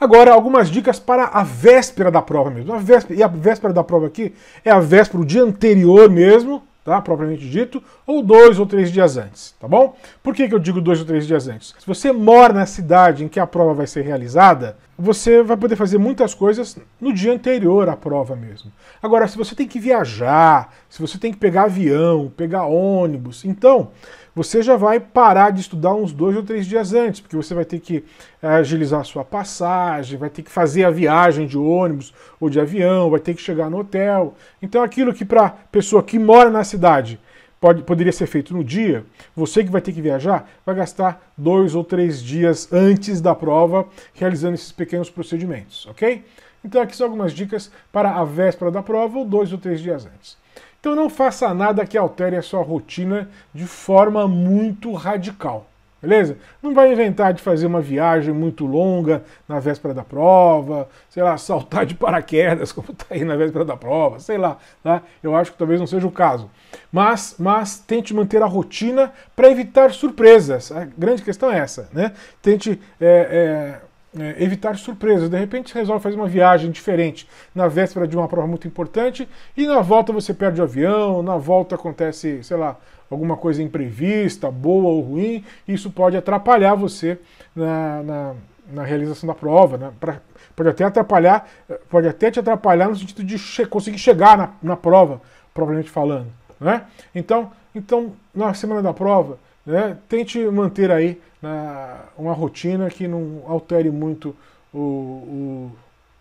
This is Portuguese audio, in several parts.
Agora, algumas dicas para a véspera da prova mesmo. A véspera, e a véspera da prova aqui é a véspera, o dia anterior mesmo, tá? Propriamente dito, ou dois ou três dias antes, tá bom? Por que, que eu digo dois ou três dias antes? Se você mora na cidade em que a prova vai ser realizada, você vai poder fazer muitas coisas no dia anterior à prova mesmo. Agora, se você tem que viajar, se você tem que pegar avião, pegar ônibus, então você já vai parar de estudar uns dois ou três dias antes, porque você vai ter que eh, agilizar a sua passagem, vai ter que fazer a viagem de ônibus ou de avião, vai ter que chegar no hotel. Então, aquilo que para pessoa que mora na cidade pode, poderia ser feito no dia, você que vai ter que viajar vai gastar dois ou três dias antes da prova realizando esses pequenos procedimentos, ok? Então, aqui são algumas dicas para a véspera da prova ou dois ou três dias antes. Então não faça nada que altere a sua rotina de forma muito radical. Beleza? Não vai inventar de fazer uma viagem muito longa na véspera da prova, sei lá, saltar de paraquedas, como está aí na véspera da prova, sei lá. Tá? Eu acho que talvez não seja o caso. Mas, mas tente manter a rotina para evitar surpresas. A grande questão é essa, né? Tente é, é é, evitar surpresas. De repente você resolve fazer uma viagem diferente na véspera de uma prova muito importante e na volta você perde o avião, na volta acontece, sei lá, alguma coisa imprevista, boa ou ruim, isso pode atrapalhar você na, na, na realização da prova, né? pra, pode até atrapalhar, pode até te atrapalhar no sentido de che conseguir chegar na, na prova, propriamente falando. Né? Então, então, na semana da prova, né, tente manter aí na, né, uma rotina que não altere muito o, o,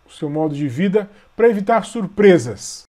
o seu modo de vida para evitar surpresas.